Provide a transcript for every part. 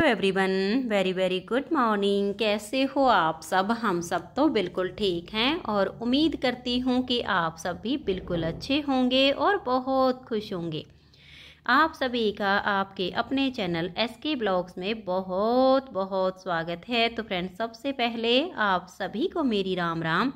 hello everyone very very good morning कैसे हो आप सब हम सब तो बिल्कुल ठीक हैं और उम्मीद करती हूँ कि आप सब भी बिल्कुल अच्छे होंगे और बहुत खुश होंगे आप सभी का आपके अपने चैनल एस के ब्लॉग्स में बहुत बहुत स्वागत है तो फ्रेंड्स सबसे पहले आप सभी को मेरी राम राम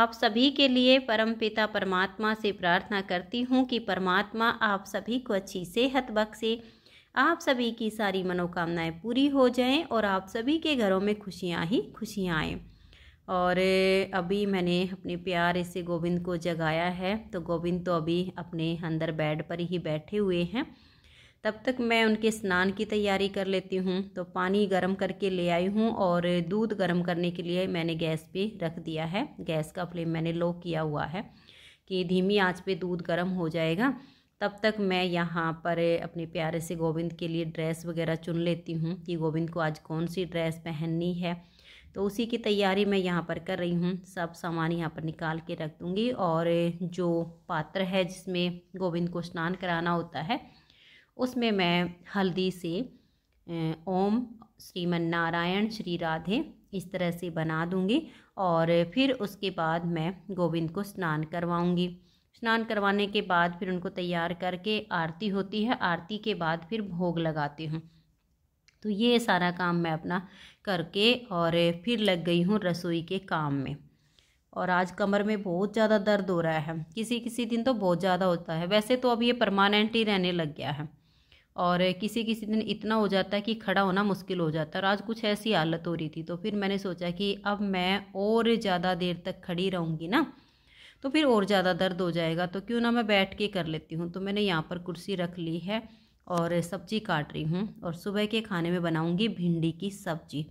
आप सभी के लिए परमपिता परमात्मा से प्रार्थना करती हूँ कि परमात्मा आप सभी को अच्छी सेहत बख्शे से आप सभी की सारी मनोकामनाएं पूरी हो जाएं और आप सभी के घरों में खुशियां ही खुशियां आएँ और अभी मैंने अपने प्यार से गोविंद को जगाया है तो गोविंद तो अभी अपने अंदर बेड पर ही बैठे हुए हैं तब तक मैं उनके स्नान की तैयारी कर लेती हूँ तो पानी गर्म करके ले आई हूँ और दूध गर्म करने के लिए मैंने गैस पे रख दिया है गैस का फ्लेम मैंने लो किया हुआ है कि धीमी आंच पे दूध गर्म हो जाएगा तब तक मैं यहाँ पर अपने प्यारे से गोविंद के लिए ड्रेस वगैरह चुन लेती हूँ कि गोविंद को आज कौन सी ड्रेस पहननी है तो उसी की तैयारी मैं यहाँ पर कर रही हूँ सब सामान यहाँ पर निकाल के रख दूँगी और जो पात्र है जिसमें गोविंद को स्नान कराना होता है उसमें मैं हल्दी से ओम श्रीमन नारायण श्री राधे इस तरह से बना दूँगी और फिर उसके बाद मैं गोविंद को स्नान करवाऊँगी स्नान करवाने के बाद फिर उनको तैयार करके आरती होती है आरती के बाद फिर भोग लगाती हूँ तो ये सारा काम मैं अपना करके और फिर लग गई हूँ रसोई के काम में और आज कमर में बहुत ज़्यादा दर्द हो रहा है किसी किसी दिन तो बहुत ज़्यादा होता है वैसे तो अब ये परमानेंट ही रहने लग गया है और किसी किसी दिन इतना हो जाता है कि खड़ा होना मुश्किल हो जाता है और आज कुछ ऐसी हालत हो रही थी तो फिर मैंने सोचा कि अब मैं और ज़्यादा देर तक खड़ी रहूँगी ना तो फिर और ज़्यादा दर्द हो जाएगा तो क्यों ना मैं बैठ के कर लेती हूँ तो मैंने यहाँ पर कुर्सी रख ली है और सब्जी काट रही हूँ और सुबह के खाने में बनाऊँगी भिंडी की सब्जी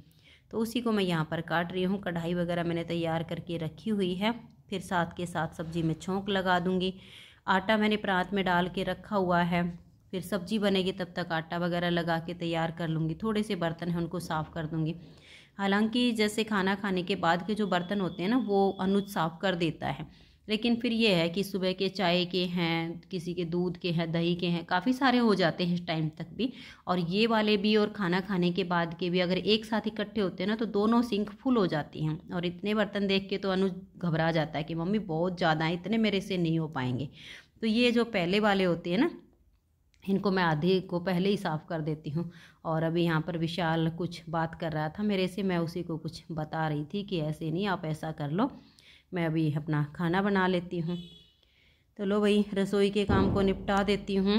तो उसी को मैं यहाँ पर काट रही हूँ कढ़ाई वगैरह मैंने तैयार करके रखी हुई है फिर साथ के साथ सब्जी में छोंक लगा दूँगी आटा मैंने प्रात में डाल के रखा हुआ है फिर सब्जी बनेगी तब तक आटा वगैरह लगा के तैयार कर लूँगी थोड़े से बर्तन हैं उनको साफ़ कर दूँगी हालांकि जैसे खाना खाने के बाद के जो बर्तन होते हैं ना वो अनुज साफ़ कर देता है लेकिन फिर ये है कि सुबह के चाय के हैं किसी के दूध के हैं दही के हैं काफ़ी सारे हो जाते हैं इस टाइम तक भी और ये वाले भी और खाना खाने के बाद के भी अगर एक साथ इकट्ठे होते हैं ना तो दोनों सिंक फुल हो जाती हैं और इतने बर्तन देख के तो अनुज घबरा जाता है कि मम्मी बहुत ज़्यादा हैं इतने मेरे से नहीं हो पाएंगे तो ये जो पहले वाले होते हैं ना इनको मैं आधे को पहले ही साफ़ कर देती हूँ और अभी यहाँ पर विशाल कुछ बात कर रहा था मेरे से मैं उसी को कुछ बता रही थी कि ऐसे नहीं आप ऐसा कर लो मैं अभी अपना खाना बना लेती हूँ तो लो भाई रसोई के काम को निपटा देती हूँ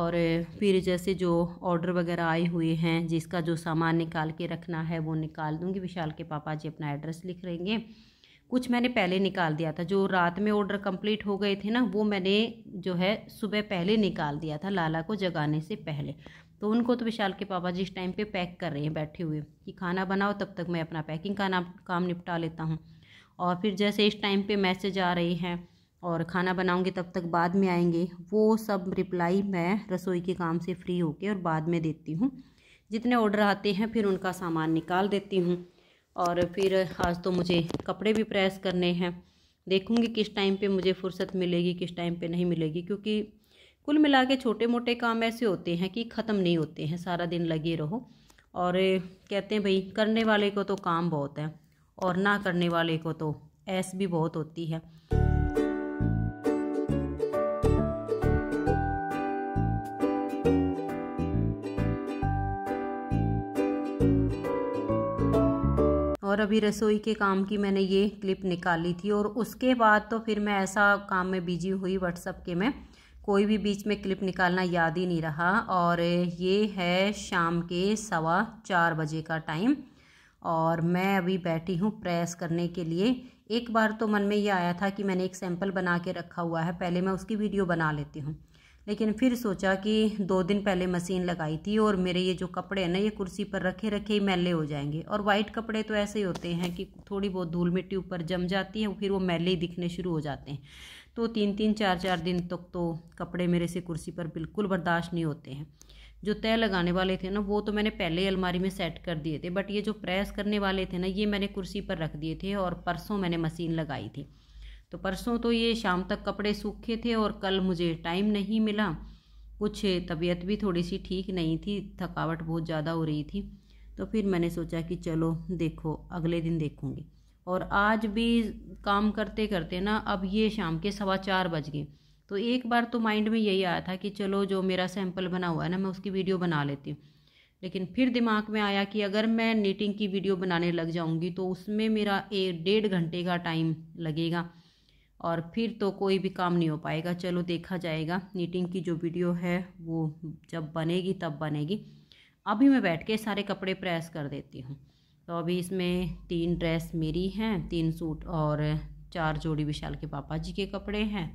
और फिर जैसे जो ऑर्डर वगैरह आए हुए हैं जिसका जो सामान निकाल के रखना है वो निकाल दूँगी विशाल के पापा जी अपना एड्रेस लिख लेंगे कुछ मैंने पहले निकाल दिया था जो रात में ऑर्डर कंप्लीट हो गए थे ना वो मैंने जो है सुबह पहले निकाल दिया था लाला को जगाने से पहले तो उनको तो विशाल के पापा जी इस टाइम पे पैक कर रहे हैं बैठे हुए कि खाना बनाओ तब तक मैं अपना पैकिंग का नाम काम निपटा लेता हूँ और फिर जैसे इस टाइम पे मैसेज आ रहे हैं और खाना बनाऊंगी तब तक बाद में आएंगे वो सब रिप्लाई मैं रसोई के काम से फ्री होके और बाद में देती हूँ जितने ऑर्डर आते हैं फिर उनका सामान निकाल देती हूँ और फिर आज तो मुझे कपड़े भी प्रेस करने हैं देखूँगी किस टाइम पर मुझे फुर्सत मिलेगी किस टाइम पर नहीं मिलेगी क्योंकि कुल मिला के छोटे मोटे काम ऐसे होते हैं कि ख़त्म नहीं होते हैं सारा दिन लगे रहो और कहते हैं भाई करने वाले को तो काम बहुत है और ना करने वाले को तो ऐस भी बहुत होती है और अभी रसोई के काम की मैंने ये क्लिप निकाली थी और उसके बाद तो फिर मैं ऐसा काम में बिजी हुई व्हाट्सअप के में कोई भी बीच में क्लिप निकालना याद ही नहीं रहा और ये है शाम के सवा चार बजे का टाइम और मैं अभी बैठी हूँ प्रेस करने के लिए एक बार तो मन में ये आया था कि मैंने एक सैंपल बना के रखा हुआ है पहले मैं उसकी वीडियो बना लेती हूँ लेकिन फिर सोचा कि दो दिन पहले मशीन लगाई थी और मेरे ये जो कपड़े हैं ना ये कुर्सी पर रखे रखे ही मैले हो जाएंगे और वाइट कपड़े तो ऐसे ही होते हैं कि थोड़ी बहुत धूल मिट्टी ऊपर जम जाती है फिर वो मैले ही दिखने शुरू हो जाते हैं तो तीन तीन चार चार दिन तक तो, तो कपड़े मेरे से कुर्सी पर बिल्कुल बर्दाश्त नहीं होते हैं जो तय लगाने वाले थे ना वो तो मैंने पहले अलमारी में सेट कर दिए थे बट ये जो प्रेस करने वाले थे ना ये मैंने कुर्सी पर रख दिए थे और परसों मैंने मशीन लगाई थी तो परसों तो ये शाम तक कपड़े सूखे थे और कल मुझे टाइम नहीं मिला कुछ तबीयत भी थोड़ी सी ठीक नहीं थी थकावट बहुत ज़्यादा हो रही थी तो फिर मैंने सोचा कि चलो देखो अगले दिन देखूँगी और आज भी काम करते करते ना अब ये शाम के सवा चार बज गए तो एक बार तो माइंड में यही आया था कि चलो जो मेरा सैम्पल बना हुआ है ना मैं उसकी वीडियो बना लेती हूँ लेकिन फिर दिमाग में आया कि अगर मैं नीटिंग की वीडियो बनाने लग जाऊँगी तो उसमें मेरा एक डेढ़ घंटे का टाइम लगेगा और फिर तो कोई भी काम नहीं हो पाएगा चलो देखा जाएगा नीटिंग की जो वीडियो है वो जब बनेगी तब बनेगी अभी मैं बैठ के सारे कपड़े प्रेस कर देती हूँ तो अभी इसमें तीन ड्रेस मेरी हैं तीन सूट और चार जोड़ी विशाल के पापा जी के कपड़े हैं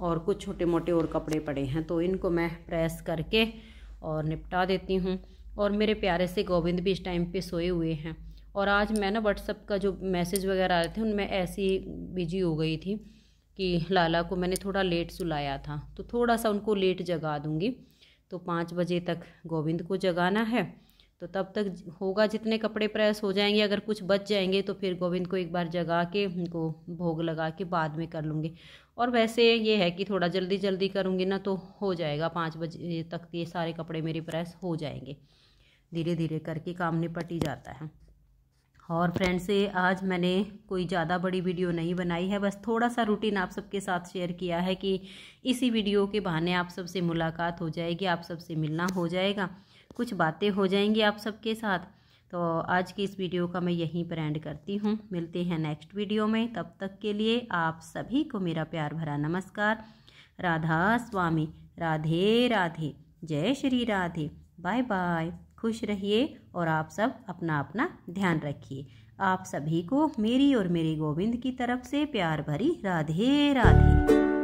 और कुछ छोटे मोटे और कपड़े पड़े हैं तो इनको मैं प्रेस करके और निपटा देती हूँ और मेरे प्यारे से गोविंद भी इस टाइम पे सोए हुए हैं और आज मैं ना व्हाट्सअप का जो मैसेज वगैरह आए थे उनमें ऐसी बिजी हो गई थी कि लाला को मैंने थोड़ा लेट सुलाया था तो थोड़ा सा उनको लेट जगा दूँगी तो पाँच बजे तक गोविंद को जगाना है तो तब तक होगा जितने कपड़े प्रेस हो जाएंगे अगर कुछ बच जाएंगे तो फिर गोविंद को एक बार जगा के उनको भोग लगा के बाद में कर लूँगी और वैसे ये है कि थोड़ा जल्दी जल्दी करूँगी ना तो हो जाएगा पाँच बजे तक ये सारे कपड़े मेरे प्रेस हो जाएंगे धीरे धीरे करके काम निपट ही जाता है और फ्रेंड्स से आज मैंने कोई ज़्यादा बड़ी वीडियो नहीं बनाई है बस थोड़ा सा रूटीन आप सबके साथ शेयर किया है कि इसी वीडियो के बहाने आप सबसे मुलाकात हो जाएगी आप सबसे मिलना हो जाएगा कुछ बातें हो जाएंगी आप सबके साथ तो आज की इस वीडियो का मैं यहीं पर एंड करती हूँ मिलते हैं नेक्स्ट वीडियो में तब तक के लिए आप सभी को मेरा प्यार भरा नमस्कार राधा स्वामी राधे राधे जय श्री राधे बाय बाय खुश रहिए और आप सब अपना अपना ध्यान रखिए आप सभी को मेरी और मेरे गोविंद की तरफ से प्यार भरी राधे राधे